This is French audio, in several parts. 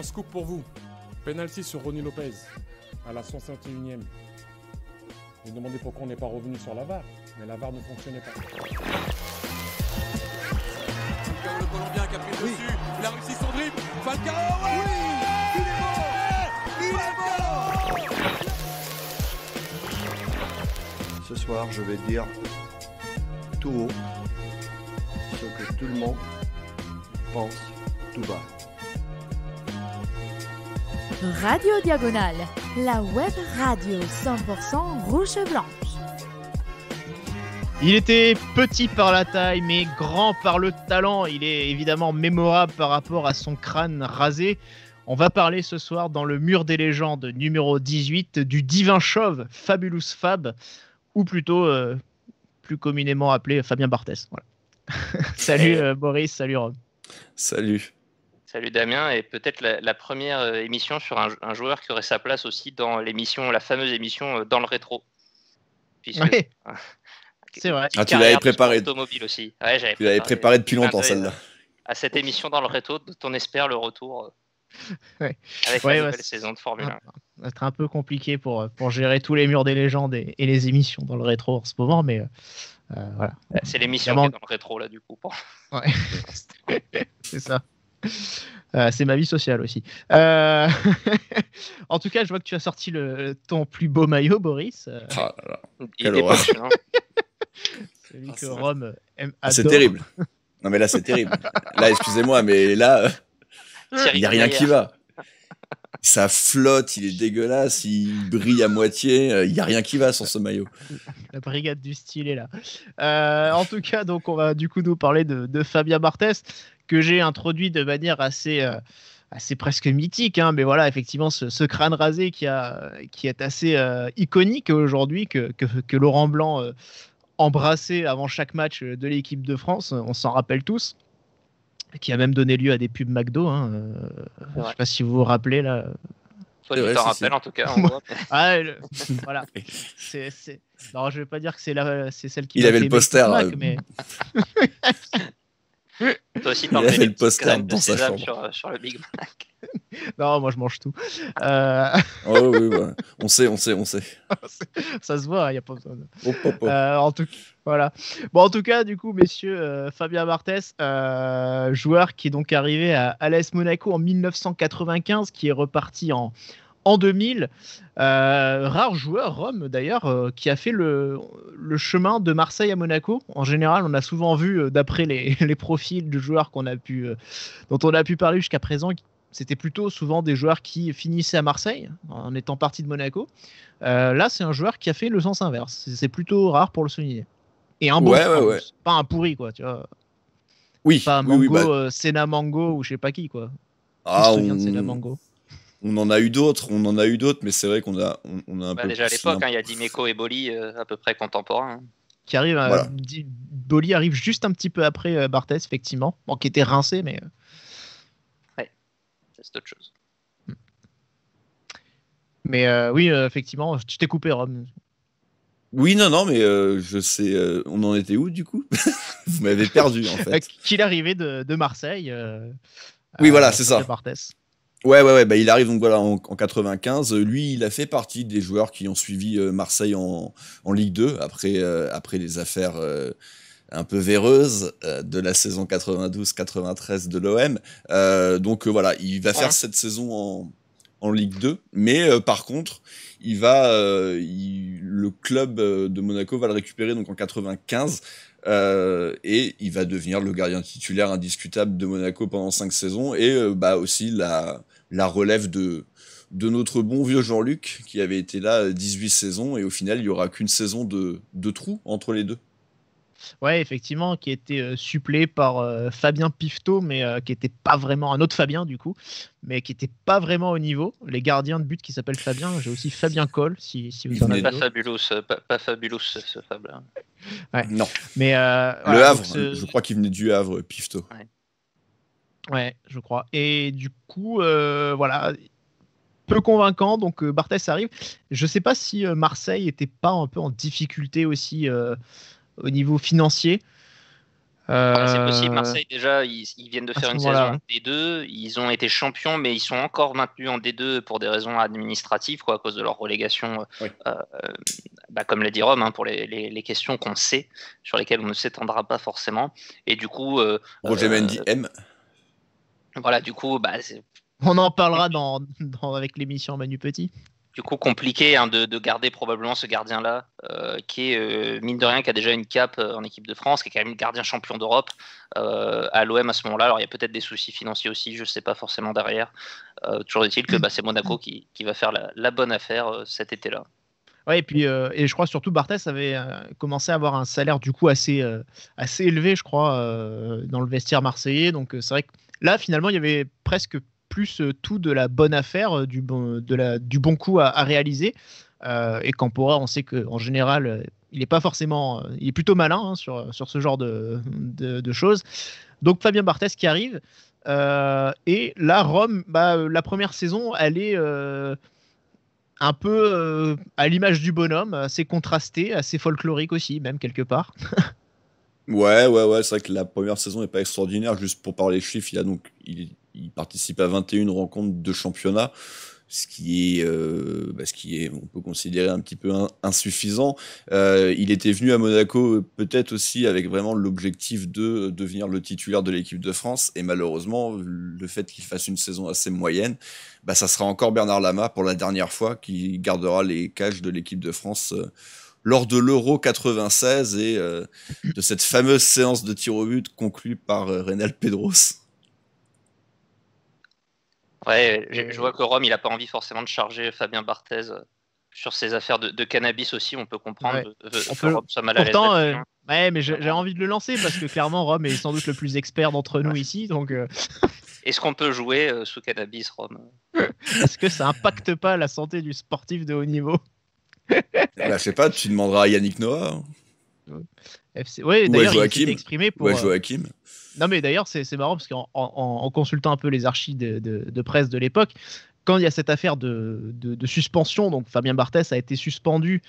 un scoop pour vous. Penalty sur Ronnie Lopez à la 161 e Vous demandez pourquoi on n'est pas revenu sur la VAR, mais la VAR ne fonctionnait pas. Le Colombien qui a pris le dessus, il a réussi son dribble. oui il est Ce soir, je vais dire tout haut ce que tout le monde pense tout bas. Radio Diagonale, la web radio 100% rouge et blanche. Il était petit par la taille, mais grand par le talent. Il est évidemment mémorable par rapport à son crâne rasé. On va parler ce soir dans le mur des légendes numéro 18 du divin chauve Fabulous Fab, ou plutôt euh, plus communément appelé Fabien Barthès. salut euh, Boris, salut Rob. Salut. Salut Damien, et peut-être la, première euh, émission sur un, joueur qui aurait sa place aussi dans l'émission, la fameuse émission euh, dans le rétro. Oui. C'est vrai. Ah, tu l'avais préparé. tu l'avais préparé depuis longtemps ah, celle-là. À cette émission dans le rétro, on espère le retour euh, avec la nouvelle saison de Formule 1. Ça va être un peu compliqué pour, pour gérer tous les murs des légendes et, les émissions dans le rétro en ce moment, mais voilà. C'est l'émission dans le rétro là du coup. C'est ça. Euh, c'est ma vie sociale aussi. Euh, en tout cas, je vois que tu as sorti le, ton plus beau maillot, Boris. C'est ah, terrible. Non, mais là, c'est terrible. là, excusez-moi, mais là, euh, il n'y a rien qui va. Ça flotte, il est dégueulasse, il brille à moitié, il n'y a rien qui va sur ce maillot. La brigade du style est là. en tout cas, donc on va du coup nous parler de, de Fabien Barthès, que j'ai introduit de manière assez, euh, assez presque mythique. Hein, mais voilà, effectivement, ce, crâne rasé qui, a, qui est assez euh, iconique aujourd'hui, que, que, Laurent Blanc euh, embrassait avant chaque match de l'équipe de France, on s'en rappelle tous, qui a même donné lieu à des pubs McDo. Hein, je sais pas si vous vous rappelez là. Toi, tu rappelles en tout cas. voilà. Non, je vais pas dire que c'est la... c'est celle qui. Il avait le poster. mais... Toi aussi, le poster dans sa chambre. Sur, le Big Mac. non, moi je mange tout. oh oui, on sait, on sait, on sait. Ça se voit, il hein, n'y a pas besoin de. Euh, en tout voilà. Bon, en tout cas, du coup, messieurs, euh, Fabien Martès, joueur qui est donc arrivé à Alès Monaco en 1995, qui est reparti en en 2000. Euh, rare joueur, Rome d'ailleurs, euh, qui a fait le, chemin de Marseille à Monaco. En général, on a souvent vu, euh, d'après les, profils de joueurs qu'on a pu, dont on a pu parler jusqu'à présent, c'était plutôt souvent des joueurs qui finissaient à Marseille en étant partis de Monaco. là, c'est un joueur qui a fait le sens inverse. C'est plutôt rare pour le souligner. Et un bon, pas un pourri, quoi, Oui, pas un Mango, bah oui, ou je sais pas qui, quoi. Ah, on... Mango on en a eu d'autres, on en a eu d'autres, mais c'est vrai qu'on a, on, a un bah, peu. Déjà à l'époque, hein, il y a Dimeco et Boli euh, à peu près contemporains. Hein. Qui arrive, euh, Boli arrive juste un petit peu après euh, barthes, effectivement, bon, qui était rincé, mais. Ouais, c'est autre chose. Mais oui, effectivement, je t'ai coupé, Rome. Oui, non, non, mais je sais. on en était où du coup Vous m'avez perdu en fait. Qu'il arrivait de, de Marseille. oui, voilà, c'est ça. Ouais, ouais, ouais. Bah, il arrive donc voilà en, 95. Euh, lui, il a fait partie des joueurs qui ont suivi euh, Marseille en, en, Ligue 2 après, euh, après les affaires un peu véreuses de la saison 92-93 de l'OM. donc voilà, il va faire cette saison en, en Ligue 2. Mais par contre, il va, le club de Monaco va le récupérer donc en 95. Euh, et il va devenir le gardien titulaire indiscutable de Monaco pendant cinq saisons et bah aussi la la relève de, de notre bon vieux Jean-Luc, qui avait été là 18 euh, saisons, et au final, il n'y aura qu'une saison de, de trou entre les deux. Ouais, effectivement, qui était été euh, supplé par euh, Fabien Pifto, mais qui n'était pas vraiment un autre Fabien du coup, mais qui n'était pas vraiment au niveau. Les gardiens de but qui s'appellent Fabien, j'ai aussi Fabien Cole, si, vous en avez. Pas fabulous, pas, fabulous, ce Fab Non. Mais le Havre, je crois qu'il venait du Havre, Pifto. Ouais, je crois. Et du coup, euh, voilà, peu convaincant. Donc euh, arrive. Je ne sais pas si euh, Marseille était pas un peu en difficulté aussi euh, au niveau financier. Ah, bah, c'est possible. Marseille déjà, ils, viennent de faire une saison D2. Ils ont été champions, mais ils sont encore maintenus en D2 pour des raisons administratives, quoi, à cause de leur relégation. Bah, comme l'a dit Rome, hein, pour les, questions qu'on sait, sur lesquelles on ne s'étendra pas forcément. Et du coup, Roger Mendy M voilà, du coup, bah, on en parlera dans, avec l'émission Manu Petit. Du coup, compliqué hein, de, garder probablement ce gardien-là, euh, qui est, euh, mine de rien, qui a déjà une cape euh, en équipe de France, qui est quand même gardien champion d'Europe à l'OM à ce moment-là. Alors, il y a peut-être des soucis financiers aussi, je ne sais pas forcément derrière. toujours est-il que hmm. bah, c'est Monaco qui, va faire la bonne affaire cet été-là. Ouais, et puis euh, et je crois surtout Barthès avait euh, commencé à avoir un salaire du coup assez euh, assez élevé, je crois, dans le vestiaire marseillais. Donc c'est vrai que là finalement il y avait presque plus tout de la bonne affaire, du bon de la du bon coup à, réaliser. et Campora, on sait que en général il est pas forcément, il est plutôt malin hein, sur sur ce genre de, de, choses. Donc Fabien Barthès qui arrive et là Rome, bah, la première saison elle est un peu euh, à l'image du bonhomme, assez contrasté, assez folklorique aussi, même quelque part. ouais, ouais, ouais, c'est vrai que la première saison n'est pas extraordinaire, juste pour parler chiffres, il, a donc, il, il participe à 21 rencontres de championnat, ce qui est, euh, bah, ce qui est, on peut considérer un petit peu insuffisant. Euh, il était venu à Monaco euh, peut-être aussi avec vraiment l'objectif de devenir le titulaire de l'équipe de France, et malheureusement, le fait qu'il fasse une saison assez moyenne, bah, ça sera encore Bernard Lama pour la dernière fois qui gardera les cages de l'équipe de France. lors de l'Euro 96 et de cette fameuse séance de tir au but conclue par Renal Pedros. Ouais, je, vois que Rome, il n'a pas envie forcément de charger Fabien Barthez euh, sur ses affaires de, cannabis aussi, on peut comprendre. Ouais. ouais, mais j'ai envie de le lancer parce que clairement, Rome est sans doute le plus expert d'entre nous ici. Donc, euh, Est-ce qu'on peut jouer euh, sous cannabis, Rome Est-ce que ça impacte pas la santé du sportif de haut niveau ah bah, Je ne sais pas, tu demanderas à Yannick Noah. Hein. FC... Oui, d'ailleurs, il s'est pour. Ou à Joachim. Non, mais d'ailleurs, c'est marrant parce qu'en en, consultant un peu les archives de, presse de l'époque, quand il y a cette affaire de, de, suspension, donc Fabien Barthès a été suspendu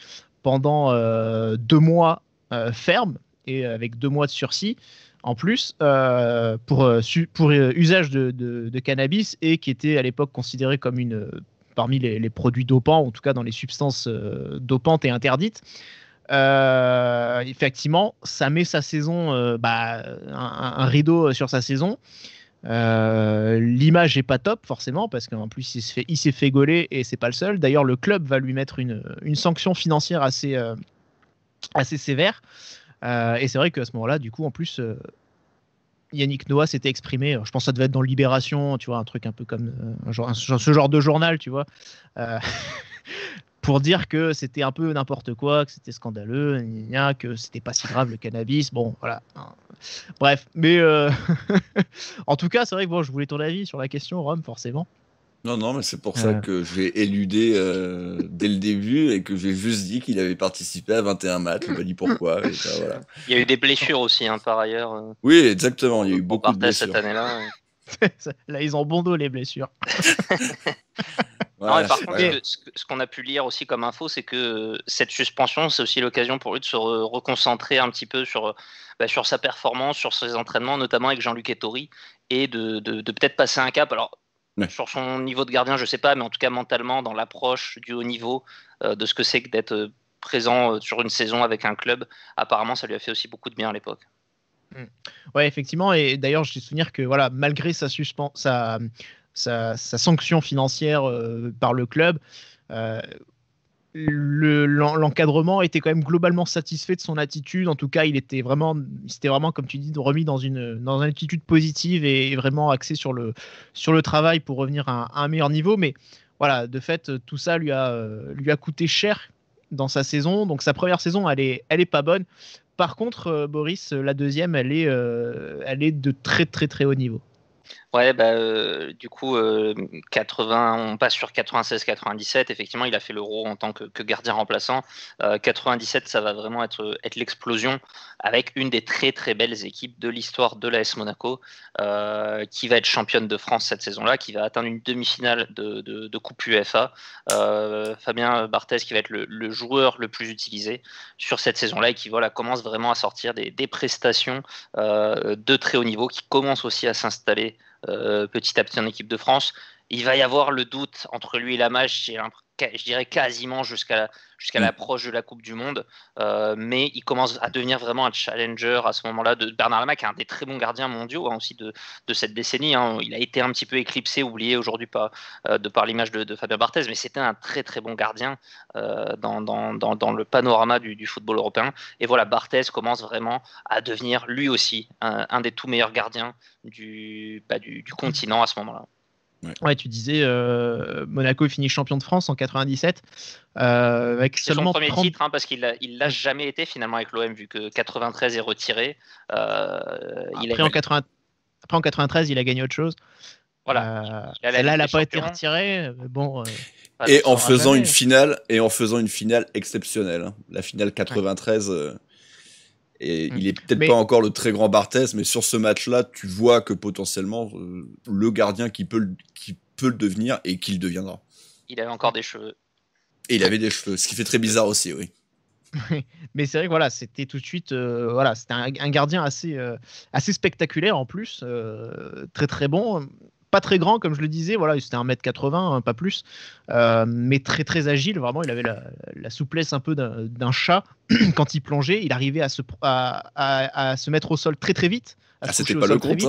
pendant euh, deux mois euh, ferme et avec deux mois de sursis en plus euh, pour, pour usage de, de, cannabis et qui était à l'époque considéré comme une parmi les, les produits dopants, en tout cas dans les substances dopantes et interdites. Euh, effectivement, ça met sa saison, euh, bah, un, rideau euh, sur sa saison. L'image est pas top forcément parce qu'en plus il s'est fait, il gauler et c'est pas le seul. D'ailleurs, le club va lui mettre une, sanction financière assez, assez sévère. et c'est vrai qu'à ce moment-là, du coup, en plus, Yannick Noah s'était exprimé, je pense que ça devait être dans Libération, tu vois, un truc un peu comme ce genre de journal, tu vois, pour dire que c'était un peu n'importe quoi, que c'était scandaleux, que c'était pas si grave le cannabis. Bon, voilà. Bref, mais euh, en tout cas, c'est vrai que bon, je voulais ton avis sur la question, Rome, forcément. Non, non, mais c'est pour ça euh. que j'ai éludé euh, dès le début et que j'ai juste dit qu'il avait participé à 21 matchs. On m'a dit pourquoi. Ben, il y a eu des blessures aussi, hein, par ailleurs. Oui, exactement. Il y a eu beaucoup de blessures. cette année-là. là, ils ont bon dos, les blessures. non, par contre, ce, qu'on a pu lire aussi comme info, c'est que euh, cette suspension, c'est aussi l'occasion pour lui de se reconcentrer un petit peu sur, euh, bah, sur sa performance, sur ses entraînements, notamment avec Jean-Luc Ettori, et de, peut-être passer un cap. Alors, sur son niveau de gardien, je ne sais pas, mais en tout cas mentalement, dans l'approche du haut niveau, euh, de ce que c'est que d'être présent sur une saison avec un club, apparemment, ça lui a fait aussi beaucoup de bien à l'époque. Hmm. Ouais, effectivement. Et d'ailleurs, je souvenir que voilà, malgré sa, suspension, sa, sanction financière euh, par le club. Euh, l'encadrement était quand même globalement satisfait de son attitude. En tout cas, il était vraiment, c'était vraiment comme tu dis, remis dans une, dans une attitude positive et, vraiment axé sur le, sur le travail pour revenir à un, meilleur niveau. Mais voilà, de fait, tout ça lui a, euh, lui a coûté cher dans sa saison. Donc sa première saison, elle est, elle est pas bonne. Par contre, Boris, la deuxième, elle est, elle est de très très très haut niveau. Ouais, bah, euh, du coup, 80, euh, on passe sur 96-97. Effectivement, il a fait l'euro en tant que, gardien remplaçant. 97, euh, ça va vraiment être, être l'explosion avec une des très très belles équipes de l'histoire de l'AS Monaco, qui va être championne de France cette saison-là, qui va atteindre une demi-finale de, de, Coupe UEFA. Fabien Barthez, qui va être le, joueur le plus utilisé sur cette saison-là et qui voilà, commence vraiment à sortir des, des prestations de très haut niveau, qui commence aussi à s'installer euh, petit à petit en équipe de France. Il va y avoir le doute entre lui et la match, j'ai je dirais quasiment jusqu'à jusqu'à mm. l'approche de la Coupe du Monde. Euh, mais il commence à devenir vraiment un challenger à ce moment-là. De Bernard est un des très bons gardiens mondiaux hein, aussi de, de, cette décennie. Hein. Il a été un petit peu éclipsé, oublié aujourd'hui pas euh, de par l'image de, Fabien Barthez, mais c'était un très très bon gardien euh, dans, dans, le panorama du, football européen. Et voilà, Barthez commence vraiment à devenir lui aussi un, des tout meilleurs gardiens du, bah, du, du continent à ce moment-là. Ouais. tu disais euh, Monaco finit champion de France en 97 euh, avec seulement son premier titre hein, parce qu'il l'a jamais été finalement avec l'OM vu que 93 est retiré. Euh, après, il en 80... 93, il a gagné autre chose. Voilà. Euh, il là, elle n'a pas été retiré. Bon. et ah, en faisant une finale et en faisant une finale exceptionnelle. Hein. La finale 93. Mm. il est peut-être pas encore le très grand Barthez, mais sur ce match-là, tu vois que potentiellement euh, le gardien qui peut le, qui peut devenir et qu'il deviendra. Il avait encore des cheveux. Et il avait des cheveux, ce qui fait très bizarre aussi, oui. mais c'est vrai que voilà, c'était tout de suite, euh, voilà, c'était un, gardien assez, euh, assez spectaculaire en plus, très très bon. Pas très grand, comme je le disais, voilà, c'était 1m80, hein, pas plus, euh, mais très très agile. Vraiment, il avait la, souplesse un peu d'un chat quand il plongeait. Il arrivait à se, à, se mettre au sol très très vite. ah, hein. c'était pas, le compte,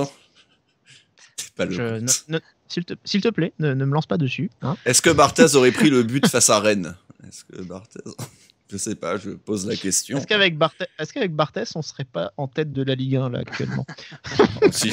S'il te, plaît, ne, me lance pas dessus. Hein. Est-ce que Barthez aurait pris le but face à Rennes Est-ce que Barthez. Je sais pas, je pose la question. Est-ce qu'avec Barthès, est qu on serait pas en tête de la Ligue 1 là actuellement si.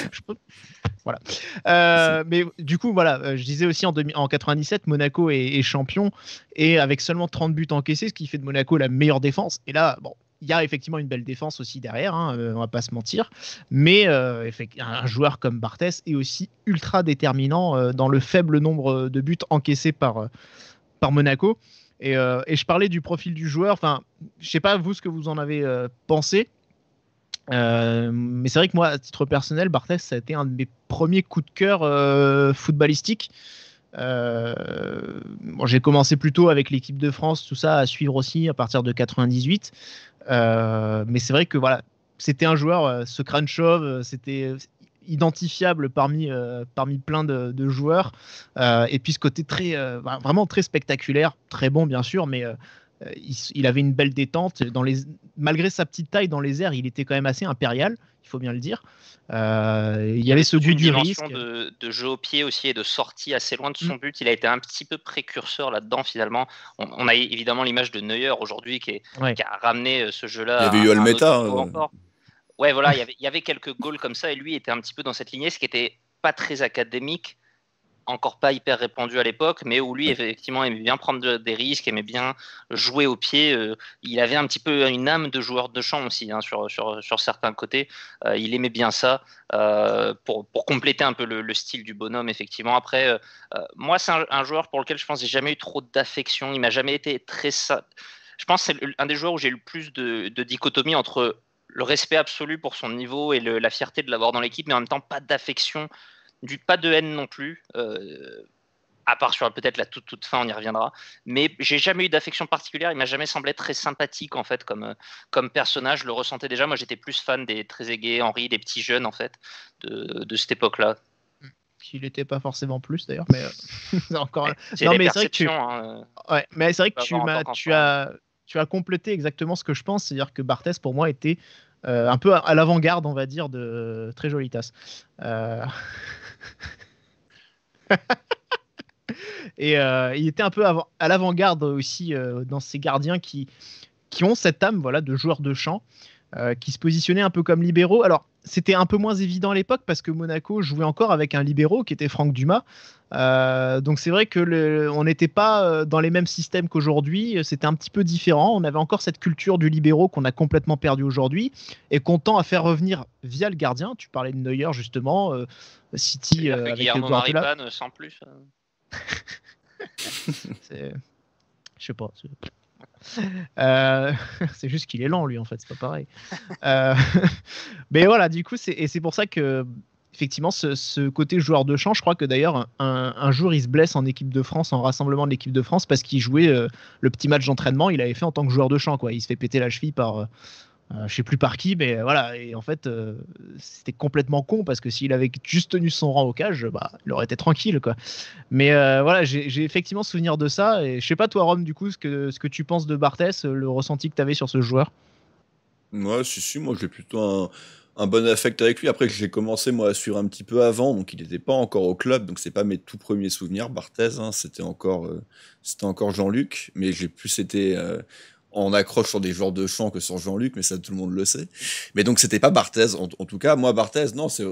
Voilà. Euh, mais du coup, voilà, euh, je disais aussi en, 1997, en 97, Monaco est, champion et avec seulement 30 buts encaissés, ce qui fait de Monaco la meilleure défense. Et là, bon. Il y a effectivement une belle défense aussi derrière, on hein, euh, on va pas se mentir. Mais un joueur comme Barthez est aussi ultra déterminant dans le faible nombre de buts encaissés par, par Monaco. Et, je parlais du profil du joueur. Enfin, je sais pas vous ce que vous en avez pensé, euh, mais c'est vrai que moi, à titre personnel, Barthez, ça a été un de mes premiers coups de cœur footballistique euh, footballistiques. Euh, bon, j'ai commencé plutôt avec l'équipe de France, tout ça à suivre aussi à partir de 98. mais c'est vrai que voilà, c'était un joueur, ce crunch c'était identifiable parmi, parmi plein de, joueurs. et puis ce côté très, vraiment très spectaculaire, très bon bien sûr, mais euh, il, avait une belle détente. Dans les, malgré sa petite taille dans les airs, il était quand même assez impérial, il faut bien le dire. Euh, il y avait ce but du risque. De, de jeu au pied aussi et de sortie assez loin de son mm. but. Il a été un petit peu précurseur là-dedans finalement. On, a évidemment l'image de Neuer aujourd'hui qui, qui, a ramené euh, ce jeu-là. Il avait eu Almeta. Hein. Ouais, voilà, il y, avait, il y avait quelques goals comme ça et lui était un petit peu dans cette lignée, ce qui était pas très académique encore pas hyper répandu à l'époque, mais où lui, effectivement, aimait bien prendre des risques, aimait bien jouer au pied. Euh, il avait un petit peu une âme de joueur de champ aussi, hein, sur, sur, certains côtés. Euh, il aimait bien ça euh, pour, compléter un peu le, style du bonhomme, effectivement. Après, moi, c'est un, joueur pour lequel je pense j'ai jamais eu trop d'affection. Il m'a jamais été très. Je pense que c'est un des joueurs où j'ai eu le plus de, dichotomie entre le respect absolu pour son niveau et la fierté de l'avoir dans l'équipe, mais en même temps pas d'affection du pas de haine non plus, euh, à part sur peut-être la toute, toute fin, on y reviendra. Mais j'ai jamais eu d'affection particulière. Il m'a jamais semblé très sympathique en fait comme, euh, comme personnage. Je le ressentais déjà. Moi, j'étais plus fan des très aigués, Henri, des petits jeunes en fait de, de cette époque-là. Qu'il n'était pas forcément plus d'ailleurs, mais euh, encore. non, mais c'est vrai que tu. Hein, ouais, mais c'est vrai que tu tu as, tu as complété exactement ce que je pense, c'est-à-dire que Barthès pour moi était un peu à, l'avant-garde, on va dire, de très jolie Et euh, il était un peu à l'avant-garde aussi euh, dans ces gardiens qui, qui ont cette âme voilà, de joueur de champ. Euh, qui se positionnaient un peu comme libéraux. Alors, c'était un peu moins évident à l'époque parce que Monaco jouait encore avec un libéraux qui était Franck Dumas. Euh, donc c'est vrai que on n'était pas euh, dans les mêmes systèmes qu'aujourd'hui, c'était un petit peu différent. On avait encore cette culture du libéraux qu'on a complètement perdu aujourd'hui et qu'on tend à faire revenir via le gardien. Tu parlais de Neuer justement, City avec Guillermo sans plus. Je sais pas. Euh, c'est juste qu'il est lent, lui, en fait, c'est pas pareil. Euh, mais voilà, du coup, c'est, et c'est pour ça que, effectivement, ce, côté joueur de champ, je crois que d'ailleurs, un, jour, il se blesse en équipe de France, en rassemblement de l'équipe de France, parce qu'il jouait euh, le petit match d'entraînement, il avait fait en tant que joueur de champ, quoi. Il se fait péter la cheville par, je euh, je sais plus par qui, mais voilà. Et en fait, euh, c'était complètement con parce que s'il avait juste tenu son rang au cage, bah, il aurait été tranquille, quoi. Mais euh, voilà, j'ai effectivement souvenir de ça. Et je sais pas, toi, Rome, du coup, ce que, ce que tu penses de Barthès, le ressenti que tu avais sur ce joueur Moi, si, si, moi, j'ai plutôt un, bon affect avec lui. Après, j'ai commencé, moi, à suivre un petit peu avant, donc il n'était pas encore au club, donc c'est pas mes tout premiers souvenirs, Barthès. Hein, c'était encore, c'était encore Jean-Luc, mais j'ai plus été on accroche sur des genres de chants que sur Jean-Luc, mais ça tout le monde le sait. Mais donc c'était pas Barthez, en, tout cas, moi Barthez, non, c'est.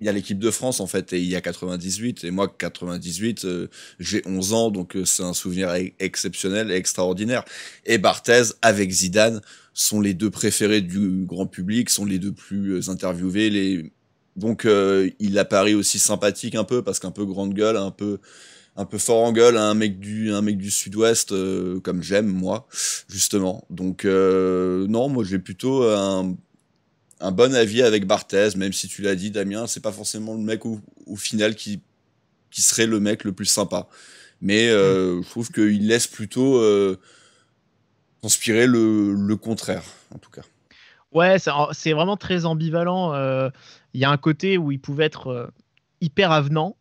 Il y a l'équipe de France en fait, et il y a 98, et moi 98, euh, j'ai 11 ans, donc euh, c'est un souvenir exceptionnel et extraordinaire. Et Barthez avec Zidane sont les deux préférés du grand public, sont les deux plus euh, interviewés, les donc il apparaît aussi sympathique un peu parce qu'un peu grande gueule, un peu un peu fort en gueule à un mec du, un mec du sud-ouest, euh, comme j'aime, moi, justement. Donc, euh, non, moi, j'ai plutôt un, bon avis avec Barthez, même si tu l'as dit, Damien, c'est pas forcément le mec au, final qui, serait le mec le plus sympa. Mais euh, mm. je trouve qu'il laisse plutôt inspirer le, le, contraire, en tout cas. Ouais, c'est vraiment très ambivalent. Il y a un côté où il pouvait être hyper avenant,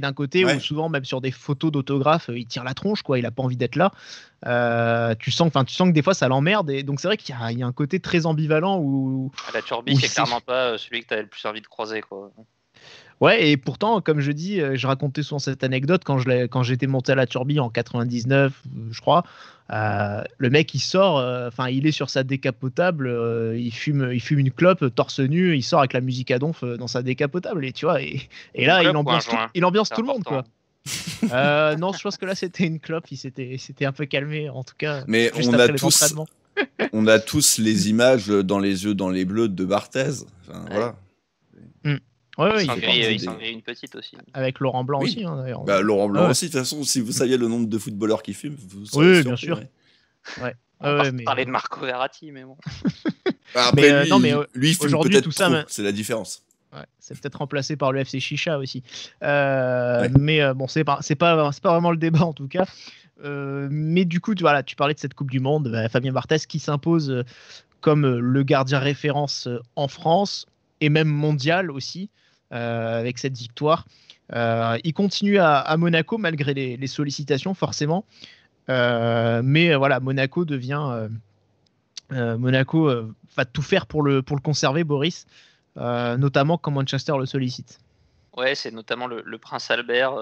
d'un côté où souvent même sur des photos d'autographes euh, il tire la tronche quoi il a pas envie d'être là euh, tu sens enfin tu sens que des fois ça l'emmerde et donc c'est vrai qu'il y, a un côté très ambivalent où ah, la turbie' c'est clairement pas euh, celui que tu avais le plus envie de croiser quoi Ouais, et pourtant, comme je dis, euh, je racontais souvent cette anecdote quand, je quand j'étais monté à la Turbie en 99, je crois. Euh, le mec, il sort, euh, enfin, il est sur sa décapotable, il, fume, il fume une clope torse nu, il sort avec la musique à donf dans sa décapotable, et tu vois, et, et là, il ambiance, tout, il ambiance tout le monde, quoi. non, je pense que là, c'était une clope, il s'était, un peu calmé, en tout cas. Mais on a tous on a tous les images dans les yeux, dans les bleus de Barthez. Enfin, voilà. Oui, il, y une petite aussi. Avec Laurent Blanc aussi, hein, bah, Laurent Blanc ah aussi, de toute façon, si vous saviez le nombre de footballeurs qui fument, vous seriez Oui, bien sûr. Ouais. On parler de Marco Verratti, mais bon. Bah, euh, lui, non, mais, lui euh, fume peut ça, c'est la différence. c'est peut-être remplacé par le FC Chicha aussi. Euh, mais bon, c'est pas, pas, pas vraiment le débat en tout cas. mais du coup, tu, voilà, tu parlais de cette Coupe du Monde, bah, Fabien Barthez qui s'impose comme le gardien référence en France et même mondial aussi. Euh, avec cette victoire. Euh, il continue à, Monaco malgré les, sollicitations forcément. Euh, mais voilà, Monaco devient... Monaco va tout faire pour le, pour le conserver, Boris, notamment quand Manchester le sollicite. Ouais, c'est notamment le, Prince Albert,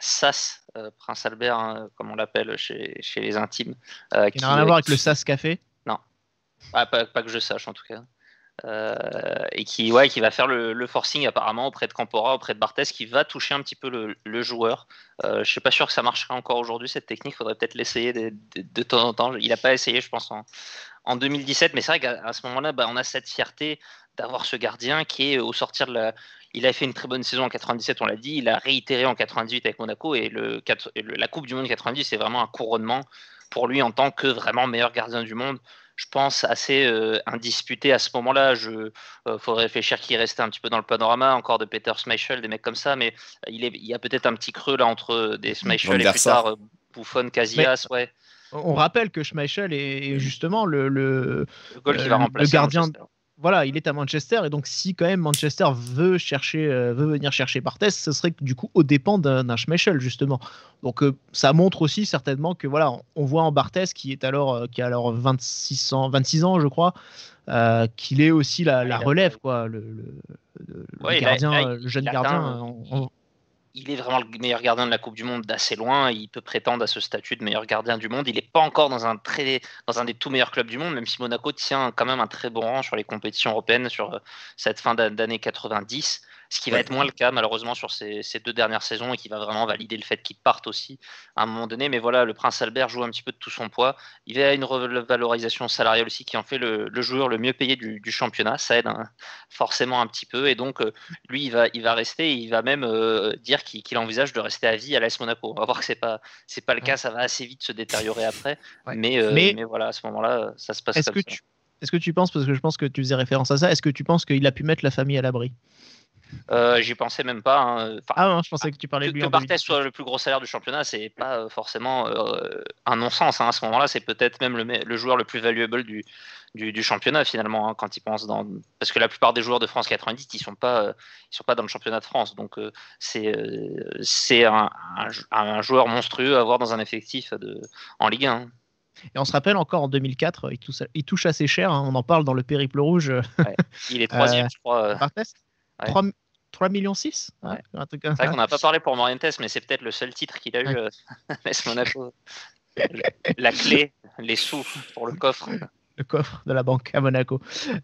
SAS, Prince Albert, hein, comme on l'appelle chez, chez, les intimes. Il qui n'a rien à voir avec le SAS Café Non, ah, pas, que je sache en tout cas. Euh, et qui, ouais, qui va faire le, forcing apparemment auprès de Campora, auprès de Barthez, qui va toucher un petit peu le, joueur. Euh, je ne suis pas sûr que ça marcherait encore aujourd'hui, cette technique, faudrait peut-être l'essayer de, temps en temps. Il n'a pas essayé, je pense, en, 2017, mais c'est vrai qu'à ce moment-là, bah, on a cette fierté d'avoir ce gardien qui est au sortir de la... Il a fait une très bonne saison en 97, on l'a dit, il a réitéré en 98 avec Monaco et, le, la Coupe du Monde 90, c'est vraiment un couronnement pour lui en tant que vraiment meilleur gardien du monde je pense, assez euh, indisputé à ce moment-là. Il euh, faudrait réfléchir qui restait un petit peu dans le panorama, encore de Peter Smeichel, des mecs comme ça, mais il, y a peut-être un petit creux là entre euh, des Smeichel et plus tard Poufon, Casillas, On rappelle que Schmeichel est justement le gardien voilà, il est à Manchester et donc si quand même Manchester veut chercher, euh, veut venir chercher Barthes, ce serait du coup au dépens d'un Schmeichel justement. Donc euh, ça montre aussi certainement que voilà, on voit en Barthes, qui est alors euh, qui a alors 26 ans, ans je crois, qu'il est aussi la, relève quoi, le, jeune gardien il est vraiment le meilleur gardien de la Coupe du Monde d'assez loin. Il peut prétendre à ce statut de meilleur gardien du monde. Il n'est pas encore dans un, dans un des tout meilleurs clubs du monde, même si Monaco tient quand même un très bon rang sur les compétitions européennes sur euh, cette fin d'année 90. Ce qui va être moins le cas malheureusement sur ces, deux dernières saisons et qui va vraiment valider le fait qu'il parte aussi à un moment donné. Mais voilà, le Prince Albert joue un petit peu de tout son poids. Il y a une revalorisation salariale aussi qui en fait le, joueur le mieux payé du, championnat. Ça aide hein, forcément un petit peu. Et donc, euh, lui, il va, il va rester. il va même euh, dire qu'il envisage de rester à vie à l'AS Monaco. On va voir que c'est pas pas le cas. Ça va assez vite se détériorer après. Euh, mais, mais, voilà, à ce moment-là, ça se passe. Est-ce que est-ce que tu penses parce que je pense que tu faisais référence à ça Est-ce que tu penses qu'il a pu mettre la famille à l'abri euh, j'y pensais même pas. Hein. ah non, je pensais ah, que tu parlais de lui. Que Barthez soit le plus gros salaire du championnat, c'est pas euh, forcément euh, un non-sens. Hein. À ce moment-là, c'est peut-être même le, joueur le plus valuable du, du, championnat finalement hein, quand il pense dans. Parce que la plupart des joueurs de France 90, ils sont pas, ils sont pas dans le championnat de France. Donc c'est c'est un, joueur monstrueux à avoir dans un effectif de, en Ligue 1. Et on se rappelle encore en 2004, il touche, touche assez cher. on en parle dans le périple rouge. il est troisième, je crois. Euh, 3, 3 millions 6 hein, ouais. C'est qu'on n'a pas parlé pour Morientes, mais c'est peut-être le seul titre qu'il a eu, euh, Monaco. la clé, les sous pour le coffre. Le coffre de la banque à Monaco.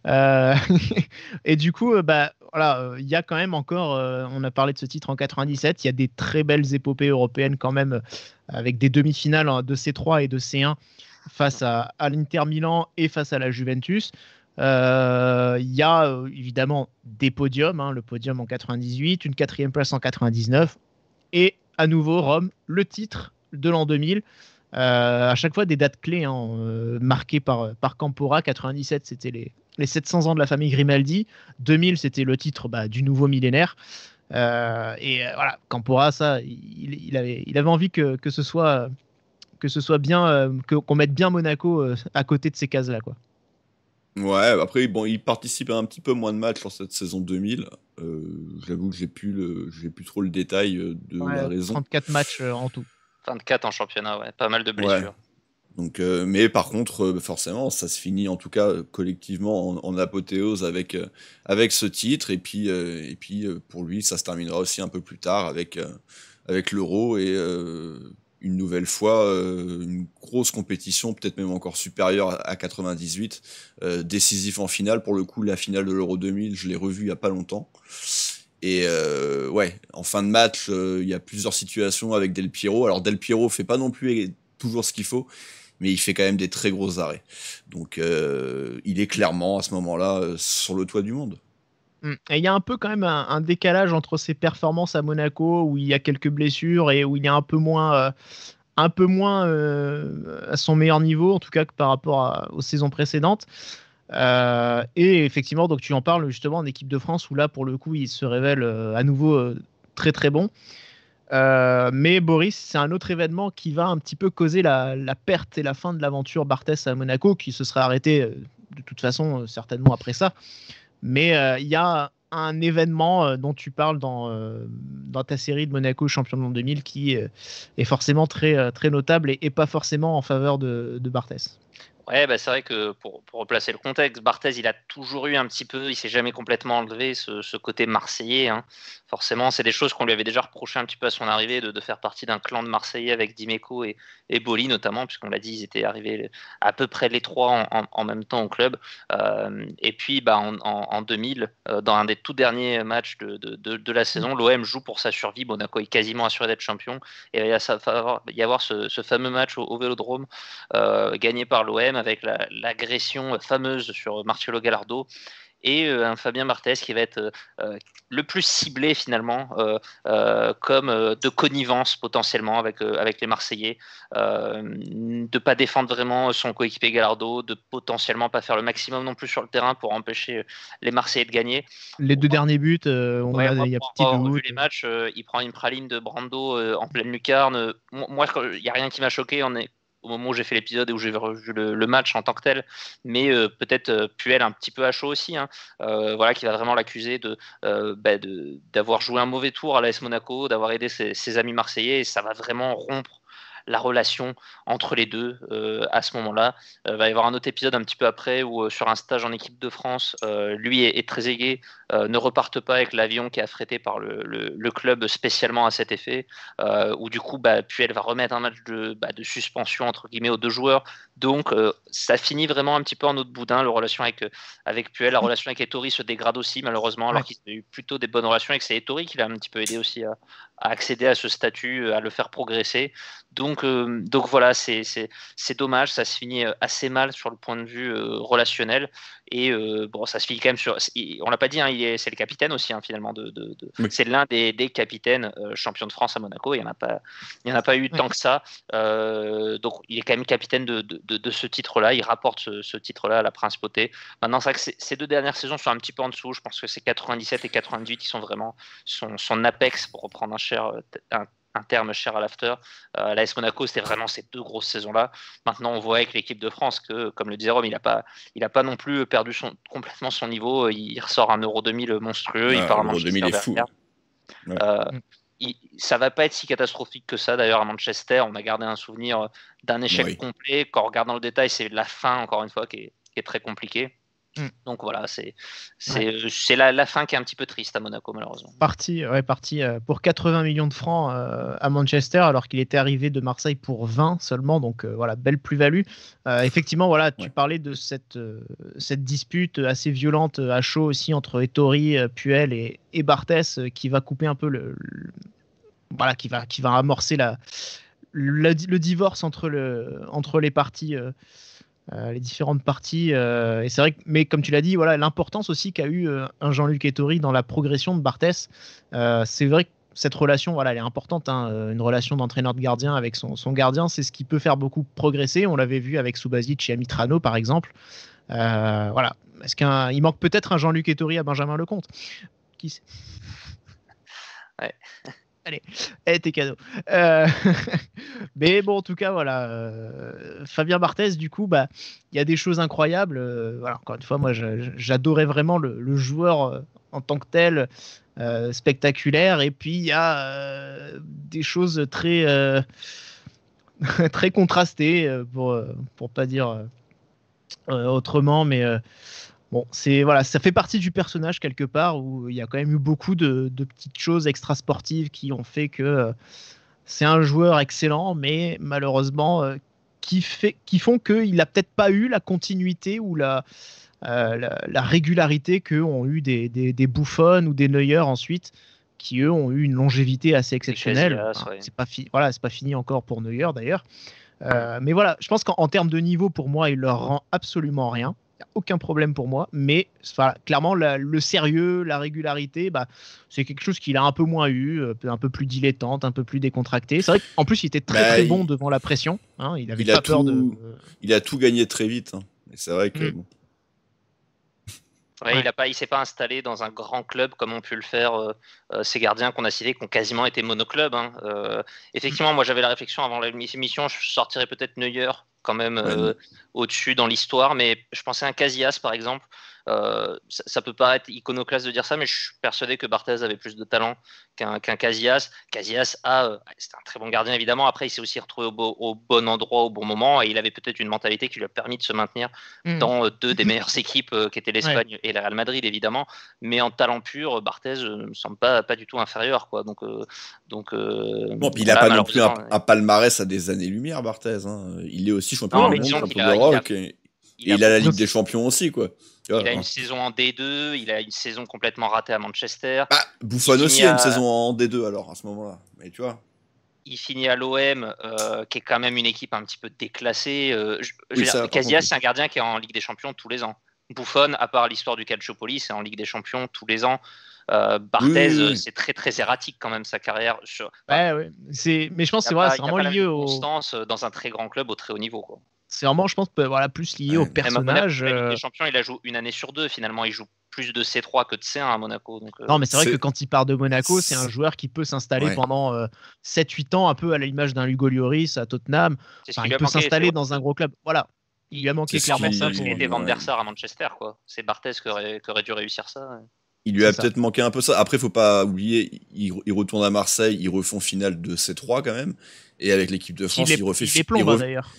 Euh, et du coup, euh, bah, voilà, il y a quand même encore, on a parlé de ce titre en 97, il y a des très belles épopées européennes quand même, avec des demi-finales hein, de C3 et de C1 face à l'Inter Milan et face à la Juventus. Euh, il y a euh, évidemment des podiums, hein, le podium en 98, une quatrième place en 99, et à nouveau Rome, le titre de l'an 2000. Euh, à chaque fois des dates clés hein, marquées par, par Campora. 97, c'était les, les 700 ans de la famille Grimaldi. 2000, c'était le titre bah, du nouveau millénaire. et voilà, Campora, ça, il, avait, il avait envie que, que ce soit, que ce soit bien, qu'on mette bien Monaco à côté de ces cases-là, quoi. Ouais, après, bon, il participe à un petit peu moins de matchs sur cette saison 2000. Euh, j'avoue que j'ai plus, le, plus trop le détail euh, de la raison. 34 matchs euh, en tout. 24 en championnat, ouais, pas mal de blessures. Donc, mais par contre, bah, forcément, ça se finit en tout cas collectivement en, apothéose avec, avec ce titre. Et puis, et puis pour lui, ça se terminera aussi un peu plus tard avec, avec l'Euro et une nouvelle fois euh, une grosse compétition, peut-être même encore supérieure à 98, euh, décisif en finale. Pour le coup, la finale de l'Euro 2000, je l'ai revue il y a pas longtemps. Et euh, ouais, en fin de match, il y a plusieurs situations avec Del Piero. Alors Del Piero fait pas non plus toujours ce qu'il faut, mais il fait quand même des très gros arrêts. Donc il est clairement à ce moment-là sur le toit du monde. Mmh. il y a un peu quand même un, décalage entre ses performances à Monaco où il y a quelques blessures et où il est un peu moins, euh, un peu moins euh, à son meilleur niveau, en tout cas que par rapport aux saisons précédentes. Euh, et effectivement, donc tu en parles justement en équipe de France où là pour le coup il se révèle à nouveau très très bon. mais Boris, c'est un autre événement qui va un petit peu causer la, la perte et la fin de l'aventure Barthès à Monaco, qui se serait arrêté de toute façon certainement après ça. Mais euh, il y a un événement euh, dont tu parles euh, dans, ta série de Monaco champion de l'An 2000 qui est forcément très, très notable et, pas forcément en faveur de, de Barthès. Ouais, bah, c'est vrai que pour, replacer le contexte, Barthez, il a toujours eu un petit peu, il s'est jamais complètement enlevé ce, côté marseillais. Hein. Forcément, c'est des choses qu'on lui avait déjà reproché un petit peu à son arrivée, de, faire partie d'un clan de Marseillais avec Dimeco et, et Boli notamment, puisqu'on l'a dit, ils étaient arrivés à peu près les trois en, même temps au club. Euh, et puis, bah, en, 2000, euh, dans un des tout derniers matchs de, la saison, l'OM joue pour sa survie. Monaco est quasiment assuré d'être champion. Et il va y avoir ce, ce fameux match au, Vélodrome euh, gagné par l'OM avec l'agression fameuse sur Marcello Gallardo et euh, un Fabien Martès qui va être euh, euh, le plus ciblé finalement comme de connivence potentiellement avec, avec les Marseillais, de pas défendre vraiment son coéquipier Gallardo, de potentiellement pas faire le maximum non plus sur le terrain pour empêcher les Marseillais de gagner. Les deux derniers buts, on a, il y a petit les matchs, il prend une praline de Brando en pleine lucarne. Moi, il n'y a rien qui m'a choqué. On est au moment où j'ai fait l'épisode et où j'ai revu le, match en tant que tel, mais euh, peut-être euh, Puel un petit peu à chaud aussi, hein. euh, voilà, qui va vraiment l'accuser bah, de, d'avoir joué un mauvais tour à l'AS Monaco, d'avoir aidé ses, amis marseillais, et ça va vraiment rompre la relation entre les deux à ce moment-là. il va y avoir un autre épisode un petit peu après où sur un stage en équipe de France, lui est très aigué euh, ne repartent pas avec l'avion qui est affrété par le, club spécialement à cet effet, euh, où du coup, bah, elle va remettre un match bah, de, suspension entre guillemets aux deux joueurs. Donc, euh, ça finit vraiment un petit peu en autre boudin. La relation avec, euh, avec Puel, la relation avec Etori se dégrade aussi, malheureusement, alors qu'il y a eu plutôt des bonnes relations avec c'est Etori qui l'a un petit peu aidé aussi à, accéder à ce statut, à le faire progresser. Donc, donc voilà, c'est dommage, ça se finit assez mal sur le point de vue relationnel. Et euh, bon, ça se file quand même sur. On l'a pas dit, hein, c'est le capitaine aussi, hein, finalement. De, C'est l'un des, capitaines euh, champions de France à Monaco. Il n'y en, a pas, en a pas eu tant que ça. Euh, donc, il est quand même capitaine de, ce titre-là. Il rapporte ce, titre-là à la principauté. Maintenant, c'est que ces deux dernières saisons sont un petit peu en dessous. Je pense que c'est 97 et 98 qui sont vraiment son, apex, pour reprendre un, cher, un un terme cher à l'after. Euh, L'AS Monaco, c'était vraiment ces deux grosses saisons-là. Maintenant, on voit avec l'équipe de France que, comme le disait Rome, il n'a pas, il pas non plus perdu complètement son niveau. Il ressort un Euro 2000 monstrueux. il ah, part à Manchester. 2000 est fou. Euh, ça va pas être si catastrophique que ça. D'ailleurs, à Manchester, on a gardé un souvenir euh, d'un échec complet. Quand regardant le détail, c'est la fin, encore une fois, qui est très compliquée. Mm. Donc voilà, c'est euh, la, fin qui est un petit peu triste à Monaco, malheureusement. Parti, parti euh, pour 80 millions de francs euh, à Manchester, alors qu'il était arrivé de Marseille pour 20 seulement. Donc voilà, belle plus-value. effectivement, voilà, tu parlais de cette, cette dispute assez violente à chaud aussi entre Ettori, Puel et, et qui va couper un peu le. voilà, qui va, qui va amorcer la, le divorce entre, le, entre les parties. Euh, les différentes parties. Euh, et c'est vrai mais comme tu l'as dit, voilà l'importance aussi qu'a eu euh, un Jean-Luc Ettori dans la progression de Barthès. c'est vrai que cette relation, voilà, elle est importante. Hein, une relation d'entraîneur de gardien avec son, son gardien, c'est ce qui peut faire beaucoup progresser. On l'avait vu avec Subasic et Amitrano, par exemple. voilà. Est-ce il manque peut-être un Jean-Luc Ettori à Benjamin Lecomte Qui sait Allez, eh, tes cadeaux. Euh, mais bon, en tout cas, voilà. Euh, Fabien Barthez, du coup, bah, il y a des choses incroyables. Euh, encore une fois, moi, j'adorais vraiment le, joueur en tant que tel, spectaculaire. Et puis, il y a des choses très, très contrastées, pour, pour pas dire autrement, mais Bon, c'est voilà, ça fait partie du personnage quelque part où il y a quand même eu beaucoup de, petites choses extra sportives qui ont fait que euh, c'est un joueur excellent, mais malheureusement euh, qui, fait, qui font qu'il n'a peut-être pas eu la continuité ou euh, la, la, régularité que ont eu des, des, ou des Neuer ensuite, qui eux ont eu une longévité assez exceptionnelle. C'est pas fini, voilà, pas fini encore pour Neuer d'ailleurs. mais voilà, je pense qu'en termes de niveau, pour moi, il leur rend absolument rien a aucun problème pour moi. Mais clairement, le sérieux, la régularité, bah, c'est quelque chose qu'il a un peu moins eu, euh, un peu plus dilettante, un peu plus décontracté. C'est vrai qu'en plus, il était très, bah, très bon devant la pression. Hein, il a peur tout... de. Il a tout gagné très vite. Hein. c'est vrai que. Mm. Il ne s'est pas installé dans un grand club comme ont pu le faire euh, euh, ces gardiens qu'on a cités, qui ont quasiment été monoclub. Hein. Euh, effectivement, moi j'avais la réflexion avant l'émission, je sortirais peut-être Neuer quand même au-dessus dans l'histoire, mais je pensais à un Casillas par exemple, euh, ça, peut paraître iconoclaste de dire ça, mais je suis persuadé que Barthez avait plus de talent qu'un Casillas. Casillas a, euh, ah, c'est un très bon gardien évidemment. Après, il s'est aussi retrouvé au, au, bon endroit au bon moment et il avait peut-être une mentalité qui lui a permis de se maintenir mm. dans euh, deux des meilleures équipes qui étaient l'Espagne et le Real Madrid évidemment. Mais en talent pur, Barthez ne me semble pas, pas du tout inférieur, quoi. Donc, donc. bon, puis il n'a pas non plus un, palmarès à des années lumière, Barthez. Hein. Il est aussi champion du monde, champion d'Europe il, a, la Ligue des Champions aussi, quoi. Il a hein. une saison en D2, il a une saison complètement ratée à Manchester. Bah, aussi a une saison en D2 alors à ce moment-là. Mais tu vois. Il finit à l'OM, euh, qui est quand même une équipe un petit peu déclassée. Euh, Casillas, c'est un gardien qui est en Ligue des Champions tous les ans. Bouffon, à part l'histoire du Calciopoli, c'est en Ligue des Champions tous les ans. Euh, Barthez, c'est très très erratique quand même sa carrière. Mais je pense que c'est vrai, vraiment lié au constance dans un très grand club au très haut niveau. Quoi c'est vraiment, je pense, voilà, plus lié au personnage. Euh, Monaco, il a joue une année sur deux. Finalement, il joue plus de C3 que de C1 à Monaco. Euh, non, mais c'est vrai que quand il part de Monaco, c'est un joueur qui peut s'installer pendant 7-8 euh, ans, un peu à l'image d'un Hugo Lloris à Tottenham. il peut s'installer dans un gros club. Voilà. Il lui a manqué clairement ça. Pour... Vandersaar Van der Sar à Manchester, C'est Barthez qui aurait, dû réussir ça. Il lui a peut-être manqué un peu ça. Après, faut pas oublier, il, retourne à Marseille, ils refont finale de C3 quand même. Et avec l'équipe de France, il, refait. Il les plombe hein, d'ailleurs.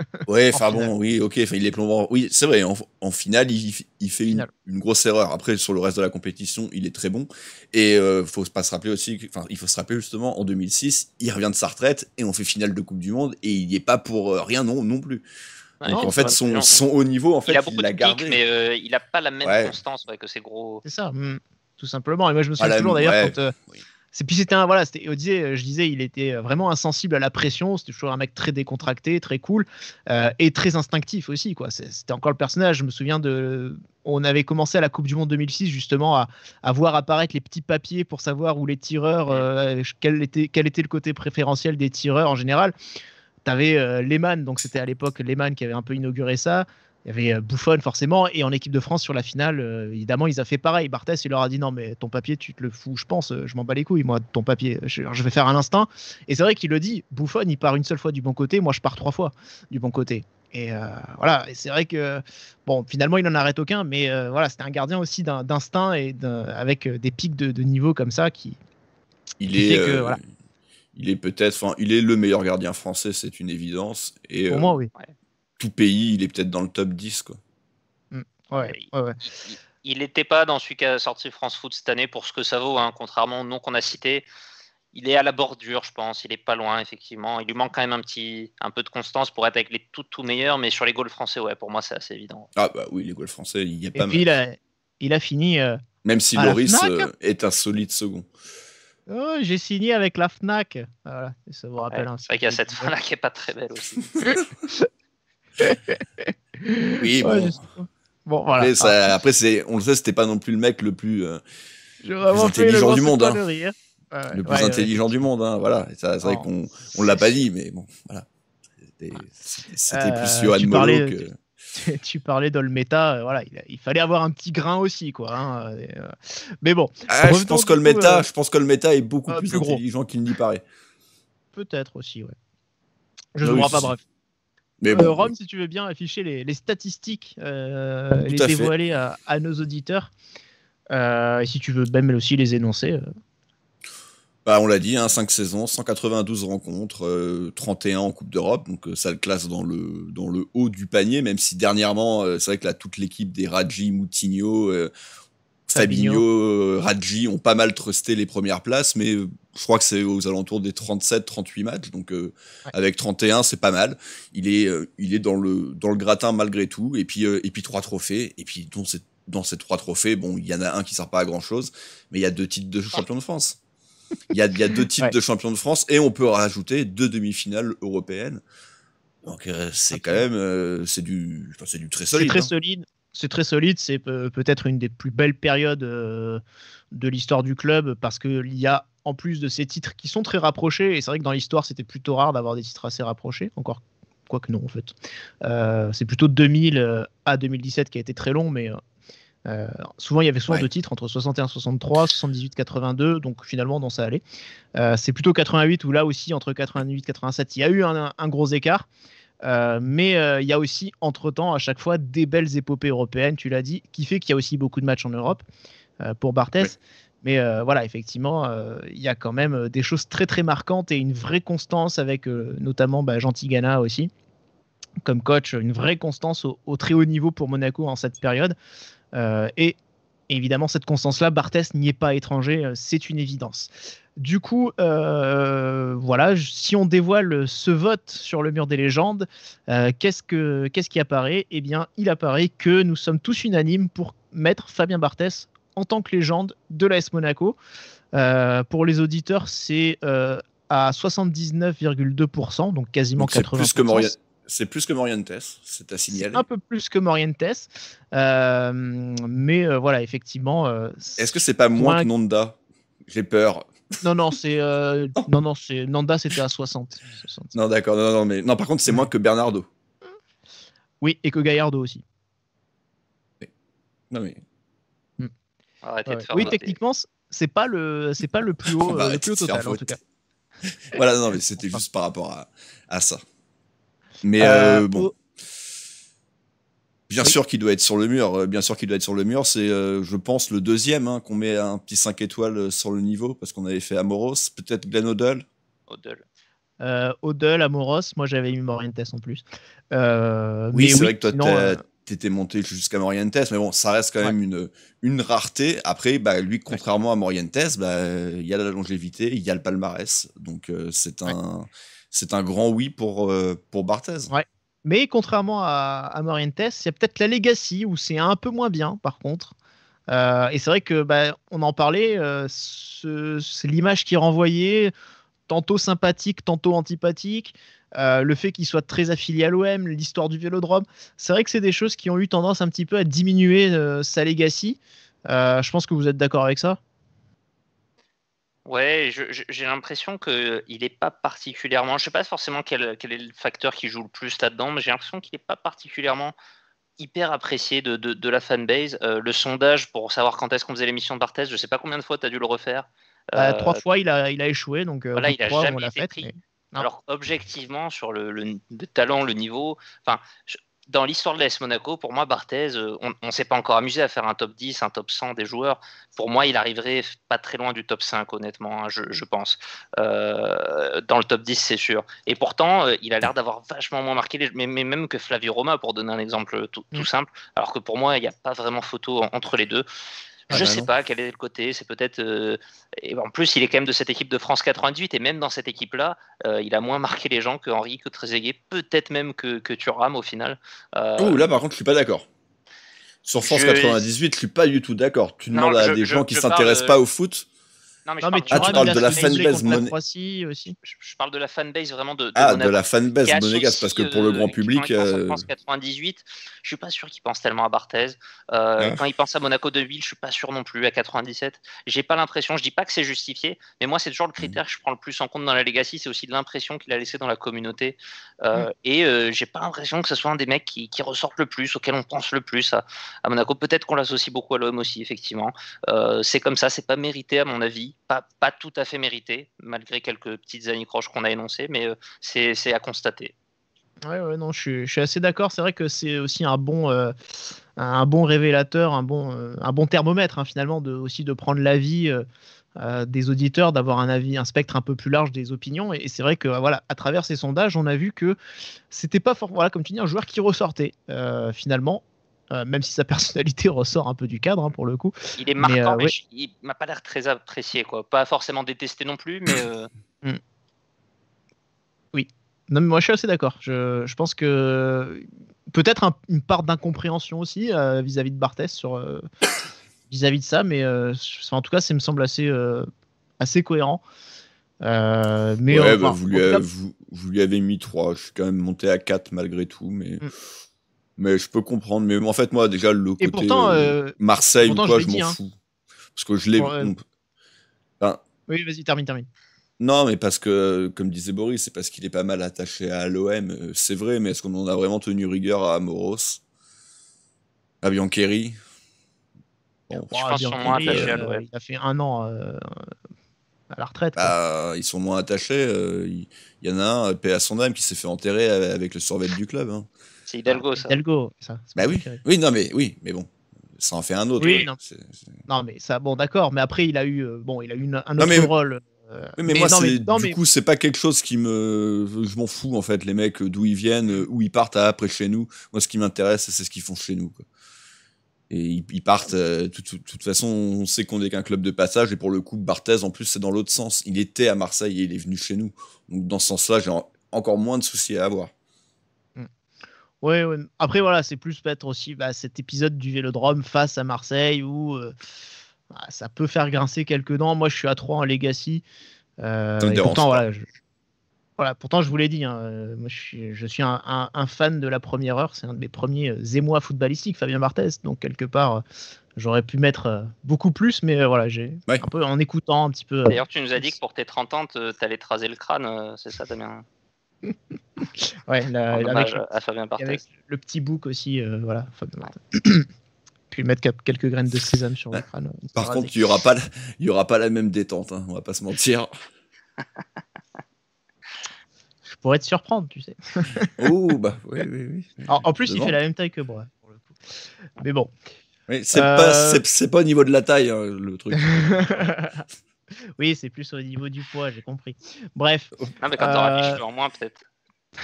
ouais, enfin bon, oui, ok, il est plombe. Oui, c'est vrai. En, finale, il, fait une, grosse erreur. Après, sur le reste de la compétition, il est très bon. Et euh, faut pas se rappeler aussi, enfin, il faut se rappeler justement, en 2006, il revient de sa retraite et on fait finale de Coupe du Monde et il n'y est pas pour euh, rien non non plus en fait, son, haut niveau, en fait, il a beaucoup de gardé. mais euh, il n'a pas la même constance que ses gros. C'est ça, mm. tout simplement. Et moi, je me souviens toujours mm, d'ailleurs quand. Euh, c'est puis c'était un voilà, c'était euh, je disais, il était vraiment insensible à la pression. C'était toujours un mec très décontracté, très cool et très instinctif aussi quoi. C'était encore le personnage. Je me souviens de, on avait commencé à la Coupe du Monde 2006 justement à, à voir apparaître les petits papiers pour savoir où les tireurs, mm. quel était quel était le côté préférentiel des tireurs en général. T'avais euh, Lehmann, donc c'était à l'époque Lehmann qui avait un peu inauguré ça. Il y avait euh, Bouffon forcément, et en équipe de France sur la finale, euh, évidemment, ils ont fait pareil. Barthès, il leur a dit non, mais ton papier, tu te le fous, je pense, je m'en bats les couilles, moi, ton papier, je, vais faire un instinct. Et c'est vrai qu'il le dit, Bouffon, il part une seule fois du bon côté, moi, je pars trois fois du bon côté. Et voilà, c'est vrai que bon, finalement, il n'en arrête aucun, mais voilà, c'était un gardien aussi d'instinct et avec des pics de, niveau comme ça qui. Il est. que, voilà il est peut-être, enfin, il est le meilleur gardien français, c'est une évidence. Et, Pour euh, moi, oui. Tout pays, il est peut-être dans le top 10. Quoi. Mm. Il n'était pas dans celui qui a sorti France Foot cette année pour ce que ça vaut, hein, contrairement au nom qu'on a cité. Il est à la bordure, je pense. Il n'est pas loin, effectivement. Il lui manque quand même un petit, un peu de constance pour être avec les tout, tout meilleurs. Mais sur les goals français, ouais, pour moi, c'est assez évident. Ah bah oui, les goals français, il y a pas mal. Il a, il a fini. Euh, même si Loris euh, est un solide second. Oh, j'ai signé avec la FNAC. Voilà, ça vous rappelle ouais, C'est vrai qu'il y a cette FNAC qui n'est pas très belle aussi. oui, bon. voilà. Ah. Après, on le sait, c'était pas non plus le mec le plus, intelligent du monde. le plus intelligent du monde, voilà. C'est vrai oh. qu'on ne l'a pas dit, mais bon, voilà. C'était, plus Johan euh, Moreau que. tu parlais d'Olmeta, euh, voilà, il, il, fallait avoir un petit grain aussi, quoi. Hein, euh. mais bon. Ah, euh, je, pense que le méta, je pense que le méta est beaucoup ah, plus, intelligent qu'il n'y paraît. Peut-être aussi, ouais. Je ne ah crois pas, bref. Mais Rome, si tu veux bien afficher les, statistiques, euh, les dévoiler à, nos auditeurs, et si tu veux même aussi les énoncer, bah, on l'a dit, hein, 5 saisons, 192 rencontres, 31 euh, en Coupe d'Europe, donc euh, ça le classe dans le, dans le haut du panier, même si dernièrement, euh, c'est vrai que là, toute l'équipe des Radji, Moutinho, Fabinho, Radji ont pas mal trusté les premières places, mais je crois que c'est aux alentours des 37-38 matchs, donc avec 31, c'est pas mal. Il est, il est dans, le, dans le gratin malgré tout, et puis, et puis trois trophées, et puis dans ces, dans ces trois trophées, bon, il y en a un qui sert pas à grand-chose, mais il y a deux titres de champion de France. Il y a, deux types de champions de France et on peut rajouter deux demi-finales européennes. Donc euh, c'est quand même euh, c'est du c'est du très hein. solide. C'est très solide. C'est très solide. C'est peut-être une des plus belles périodes euh, de l'histoire du club parce qu'il y a en plus de ces titres qui sont très rapprochés. Et c'est vrai que dans l'histoire c'était plutôt rare d'avoir des titres assez rapprochés. Encore que non en fait. c'est plutôt 2000 à 2017 qui a été très long, mais euh, souvent, il y avait souvent deux titres entre 61, 63, 78, 82, donc finalement, dans ça allait. Euh, c'est plutôt 88 ou là aussi, entre 88 87, il y a eu un, gros écart. Euh, mais il y a aussi, entre-temps, à chaque fois, des belles épopées européennes, tu l'as dit, qui fait qu'il y a aussi beaucoup de matchs en Europe pour Barthès Mais voilà, effectivement, il y a quand même des choses très très marquantes et une vraie constance avec notamment bah, Gentilgana aussi comme coach, une vraie constance au, très haut niveau pour Monaco en cette période. Euh, et évidemment, cette constance-là, Barthès n'y est pas étranger, euh, c'est une évidence. Du coup, euh, voilà, si on dévoile ce vote sur le mur des légendes, qu'est-ce, que, qu'est-ce qui apparaît Eh bien, il apparaît que nous sommes tous unanimes pour mettre Fabien Barthès en tant que légende de l'AS Monaco. pour les auditeurs, c'est à 79,2%, donc quasiment 80%. que c'est plus que Morientes, c'est à signaler. Un peu plus que Morientes, euh, mais euh, voilà, effectivement. Euh, Est-ce que c'est pas moins, que Nanda J'ai peur. Non, non, c'est non, non, c'est Nanda, c'était à 60. Non, d'accord, non, non, mais non, par contre, c'est moins que Bernardo. Oui, et que Gallardo aussi. Non mais. Hmm. oui, techniquement, c'est pas le, c'est pas le plus haut, bah, le plus haut total en tout cas. voilà, non, mais c'était juste par rapport à, à ça. Mais euh, euh, bon. Bien sûr qu'il doit être sur le mur. Euh, bien sûr qu'il doit être sur le mur. C'est, je pense, le deuxième hein, qu'on met un petit 5 étoiles sur le niveau parce qu'on avait fait Amoros. Peut-être Glenn Odell. Odell. Amoros. Moi, j'avais eu Morientes en plus. oui, c'est vrai que toi, t'étais monté jusqu'à Morientes, mais bon, ça reste quand même une, une rareté. Après, bah, lui, contrairement à Morientes, bah, il y a la longévité, il y a le palmarès. Donc, c'est un c'est un grand oui pour, euh, pour Barthez. Mais contrairement à, à Morientes, il y a peut-être la Legacy où c'est un peu moins bien par contre. Euh, et c'est vrai que bah, on en parlait, euh, c'est l'image qui renvoyait, tantôt sympathique, tantôt antipathique. le fait qu'il soit très affilié à l'OM, l'histoire du vélodrome, c'est vrai que c'est des choses qui ont eu tendance un petit peu à diminuer sa legacy. je pense que vous êtes d'accord avec ça. Ouais, j'ai l'impression qu'il n'est pas particulièrement. Je ne sais pas forcément quel, est le facteur qui joue le plus là-dedans, mais j'ai l'impression qu'il n'est pas particulièrement hyper apprécié de, la fanbase. Euh, le sondage pour savoir quand est-ce qu'on faisait l'émission de Barthes, je ne sais pas combien de fois tu as dû le refaire. Bah, euh, trois fois, il a, il a échoué, donc euh, voilà, il a jamais été Pris. Alors objectivement sur le, le, talent, le niveau, enfin, dans l'histoire de l'AS Monaco, pour moi, Barthez, euh, on ne s'est pas encore amusé à faire un top 10, un top 100 des joueurs. Pour moi, il arriverait pas très loin du top 5, honnêtement, hein, je, mm. pense. Euh, dans le top 10, c'est sûr. Et pourtant, euh, il a l'air d'avoir vachement moins marqué, mais, même que Flavio Roma, pour donner un exemple tout, mm. simple, alors que pour moi, il n'y a pas vraiment photo entre les deux. Ah je bah sais pas quel est le côté. C'est peut-être. Euh, et en plus, il est quand même de cette équipe de France 98 et même dans cette équipe-là, euh, il a moins marqué les gens que Henri, que Trezeguet, peut-être même que, que Thuram au final. Euh, là, par contre, je suis pas d'accord. Sur France 98, je suis pas du tout d'accord. Tu demandes à des gens qui s'intéressent pas au foot. Non, mais, tu, ah, tu parles de, la fanbase monégasque. aussi. Je, parle de la fanbase vraiment de. ah, de la fanbase monégasque, parce que pour euh, le grand public. pense euh, 98, je suis pas sûr qu'il pense tellement à Barthez. Euh, ah. Quand il pense à Monaco de ville je suis pas sûr non plus à 97. J'ai pas l'impression, je dis pas que c'est justifié, mais moi, c'est toujours le mm. critère que je prends le plus en compte dans la Legacy, c'est aussi l'impression qu'il a laissé dans la communauté. Euh, mm. Et j'ai pas l'impression que ce soit un des mecs qui, qui ressortent le plus, auquel on pense le plus à, à Monaco. Peut-être qu'on l'associe beaucoup à l'homme aussi, effectivement. c'est comme ça, c'est pas mérité à mon avis pas, tout à fait mérité, malgré quelques petites anicroches qu'on a énoncées, mais euh, c'est à constater. Ouais, ouais, non, je suis, assez d'accord. C'est vrai que c'est aussi un bon, euh, un bon révélateur, un bon, euh, un bon thermomètre hein, finalement, de, aussi de prendre l'avis des auditeurs, d'avoir un avis, un spectre un peu plus large des opinions. Et, c'est vrai que voilà, à travers ces sondages, on a vu que c'était pas fort, voilà, comme tu dis, un joueur qui ressortait finalement euh, même si sa personnalité ressort un peu du cadre hein, pour le coup. Il est euh, marquant, mais, il m'a pas l'air très apprécié, quoi. Pas forcément détesté non plus, mais. Euh, mm. Oui. Non, mais moi je suis assez d'accord. Je, je, pense que peut-être une part d'incompréhension aussi vis-à-vis de Barthès sur vis-à-vis de ça, mais en tout cas, ça me semble assez assez cohérent. mais vous, lui avez mis 3, je suis quand même monté à 4 malgré tout, mais mm mais je peux comprendre. Mais en fait, moi, déjà, le côté euh, euh, Marseille ou quoi, je, m'en hein. fous. Parce que je l'ai. Hein. oui, vas-y, termine, termine. Non, mais parce que, comme disait Boris, c'est parce qu'il est pas mal attaché à l'OM. Euh, c'est vrai, mais est-ce qu'on en a vraiment tenu rigueur à Amoros À Biancheri Je pense moins attachés à l'OM. Il a fait un an à la retraite. Bah, ils sont moins attachés. Il y, en a un, paix à qui s'est fait enterrer avec le survêt du club. Hein. C'est Hidalgo, ah, ça. Hidalgo, bah oui. Oui, non, mais oui, mais bon ça en fait un autre. Oui, non. mais ça, bon, d'accord, mais après, il a eu, euh, bon, il a eu un autre rôle. Euh, mais, moi, du coup, c'est pas quelque chose qui me. Je m'en fous, en fait, les mecs, euh, d'où ils viennent, où ils partent après chez nous. Moi, ce qui m'intéresse, c'est ce qu'ils font chez nous. Et ils, partent. De toute, façon, on sait qu'on est qu'un club de passage. Et pour le coup, Barthez, en plus, c'est dans l'autre sens. Il était à Marseille et il est venu chez nous. Donc, dans ce sens-là, j'ai encore moins de soucis à avoir. Ouais, Après, voilà, c'est plus peut-être aussi bah, cet épisode du vélodrome face à Marseille où euh, bah, ça peut faire grincer quelques dents. Moi, je suis à 3 en Legacy. Euh, pourtant, voilà, je, voilà, pourtant, je vous l'ai dit, hein, euh, moi, je suis, un, fan de la première heure. C'est un de mes premiers émois footballistiques, Fabien Barthez. Donc, quelque part, j'aurais pu mettre beaucoup plus, mais voilà, j'ai un peu en écoutant un petit peu. D'ailleurs, tu nous as dit que pour tes 30 ans, tu allais raser le crâne, c'est ça, Damien ouais, avec, le petit bouc aussi, euh, voilà. Puis mettre quelques graines de sésame sur le crâne. Par contre, il n'y aura, pas la, y aura pas la même détente, hein, on va pas se mentir. Je pourrais te surprendre, tu sais. oh, bah oui, oui, En, plus, il fait la même taille que moi, pour le coup. Mais bon. c'est pas, euh, pas, au niveau de la taille, hein, le truc. Oui, c'est plus au niveau du poids, j'ai compris. Bref. ah mais quand t'auras euh, en moins, peut-être.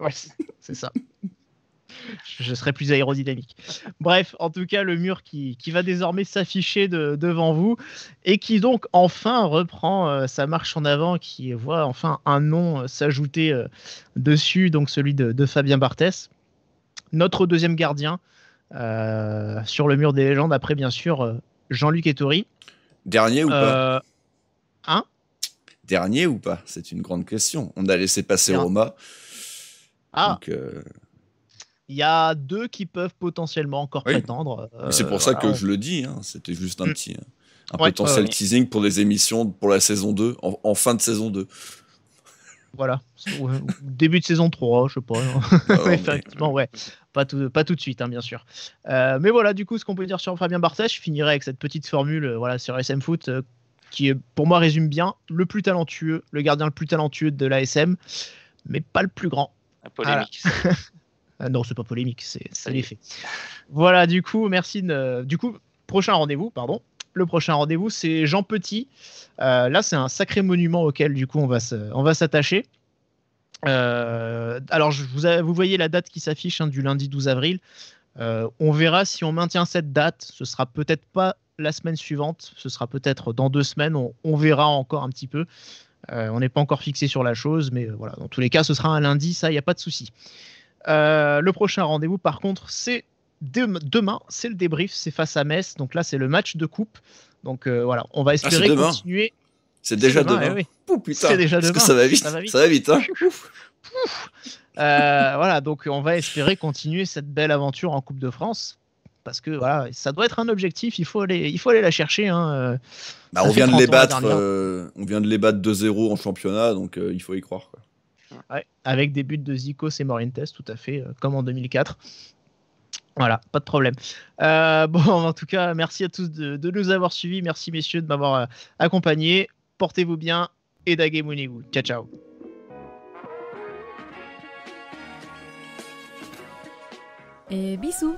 ouais, c'est ça. Je, serai plus aérodynamique. Bref, en tout cas, le mur qui, va désormais s'afficher devant vous et qui donc enfin reprend euh, sa marche en avant, qui voit enfin un nom euh, s'ajouter dessus, donc celui de, de, Fabien Barthès, notre deuxième gardien sur le mur des légendes, après bien sûr Jean-Luc Ettori. Dernier ou pas euh, Hein Dernier ou pas C'est une grande question. On a laissé passer Roma. Ah. Euh, il y a deux qui peuvent potentiellement encore prétendre. Euh, c'est pour ça que je le dis, hein. c'était juste un mm. petit un potentiel teasing pour les émissions pour la saison 2, en, fin de saison 2. Voilà, début de saison 3, je sais pas. Effectivement, ouais. Pas tout, de suite, hein, bien sûr. Euh, mais voilà, du coup, ce qu'on peut dire sur Fabien Barthez, je finirai avec cette petite formule euh, voilà, sur SM Foot euh, qui, pour moi, résume bien le plus talentueux, le gardien le plus talentueux de l'ASM, mais pas le plus grand. La polémique. Non, ce non, c'est pas polémique, c'est ça l'est fait. Voilà, du coup, merci. du coup, prochain rendez-vous, pardon, le prochain rendez-vous, c'est Jean Petit. là, c'est un sacré monument auquel, du coup, on va s'attacher. Euh, alors, vous, voyez la date qui s'affiche hein, du lundi 12 avril. Euh, on verra si on maintient cette date. Ce sera peut-être pas la semaine suivante, ce sera peut-être dans deux semaines. On, verra encore un petit peu. Euh, on n'est pas encore fixé sur la chose, mais voilà. Dans tous les cas, ce sera un lundi, ça, il n'y a pas de souci. le prochain rendez-vous, par contre, c'est demain. C'est le débrief, c'est face à Metz. Donc là, c'est le match de coupe. Donc voilà, on va ah, espérer continuer. C'est déjà demain. Eh putain, c'est déjà demain. Que ça va vite. Ça va vite. Hein. Euh, voilà, donc on va espérer continuer cette belle aventure en Coupe de France. Parce que ça doit être un objectif, il faut aller, il faut aller la chercher. Hein. Euh. Bah, euh, on, vient de les battre, on vient de les battre 2-0 en championnat, donc il faut y croire. avec des buts de Zico et Morientes, tout à fait, comme en 2004. Voilà, pas de problème. bon, en tout cas, merci à tous de, de nous avoir suivis. Merci, messieurs, de m'avoir accompagné portez-vous bien et daguez-mounez-vous. Ciao, ciao. Et bisous